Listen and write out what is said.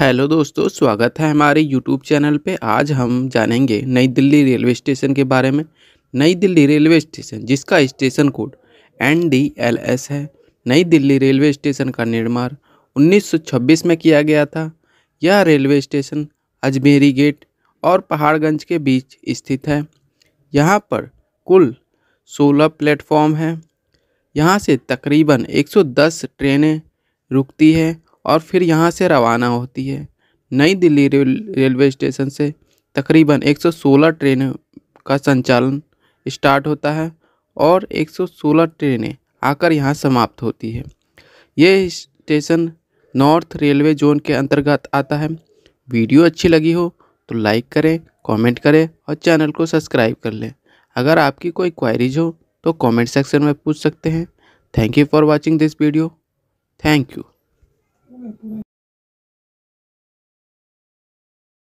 hello दोस्तों स्वागत है हमारे यूट्यूब चैनल पे आज हम जानेंगे नई दिल्ली रेलवे स्टेशन के बारे में नई दिल्ली रेलवे स्टेशन जिसका station code N D L S है नई दिल्ली रेलवे स्टेशन का निर्माण 1926 में किया गया था यह रेलवे स्टेशन अजमेरी गेट और पहाड़गंज के बीच स्थित है यहाँ पर कुल सोलह प्लेटफॉर्म हैं यहाँ से तकरीबन एक ट्रेनें रुकती हैं और फिर यहाँ से रवाना होती है नई दिल्ली रेल रेलवे स्टेशन से तकरीबन 116 ट्रेनों का संचालन स्टार्ट होता है और 116 ट्रेनें आकर यहाँ समाप्त होती है ये स्टेशन नॉर्थ रेलवे जोन के अंतर्गत आता है वीडियो अच्छी लगी हो तो लाइक करें कमेंट करें और चैनल को सब्सक्राइब कर लें अगर आपकी कोई क्वायरीज हो तो कमेंट सेक्शन में पूछ सकते हैं thank you for watching this video thank you 我也不。